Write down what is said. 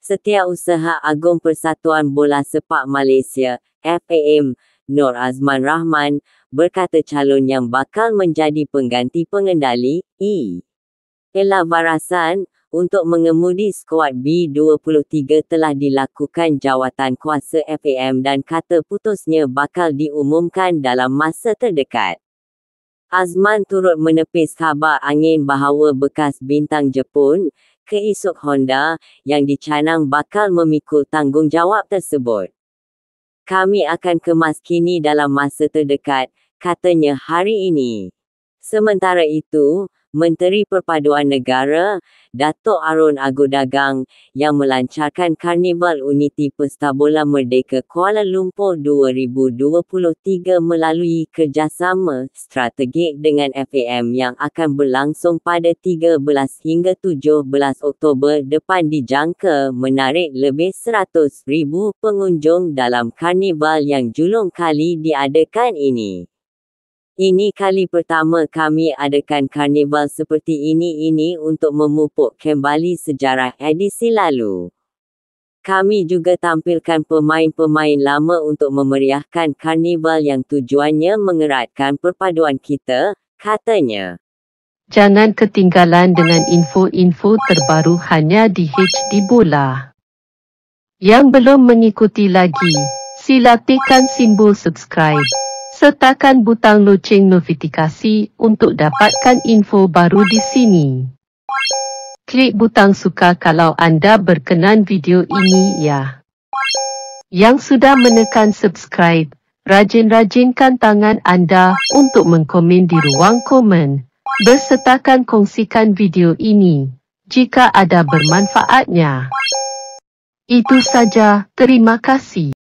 Setiausaha Agung Persatuan Bola Sepak Malaysia, FAM, Nur Azman Rahman, berkata calon yang bakal menjadi pengganti pengendali, E. Ella Barasan, untuk mengemudi skuad B23 telah dilakukan jawatan kuasa FAM dan kata putusnya bakal diumumkan dalam masa terdekat. Azman turut menepis khabar angin bahawa bekas bintang Jepun, ke Honda yang dicanang bakal memikul tanggungjawab tersebut. Kami akan kemas kini dalam masa terdekat, katanya hari ini. Sementara itu, Menteri Perpaduan Negara, Datuk Arun Agudagang yang melancarkan Karnival Uniti Pesta Bola Merdeka Kuala Lumpur 2023 melalui kerjasama strategik dengan FAM yang akan berlangsung pada 13 hingga 17 Oktober depan dijangka menarik lebih 100,000 pengunjung dalam Karnival yang julung kali diadakan ini. Ini kali pertama kami adakan karnival seperti ini ini untuk memupuk kembali sejarah edisi lalu. Kami juga tampilkan pemain-pemain lama untuk memeriahkan karnival yang tujuannya mengeratkan perpaduan kita, katanya. Jangan ketinggalan dengan info-info terbaru hanya di HD Bola. Yang belum mengikuti lagi, sila tekan simbol subscribe sertakan butang loceng notifikasi untuk dapatkan info baru di sini. Klik butang suka kalau anda berkenan video ini ya. Yang sudah menekan subscribe, rajin-rajinkan tangan anda untuk mengkomen di ruang komen. Bersertakan kongsikan video ini jika ada bermanfaatnya. Itu saja, terima kasih.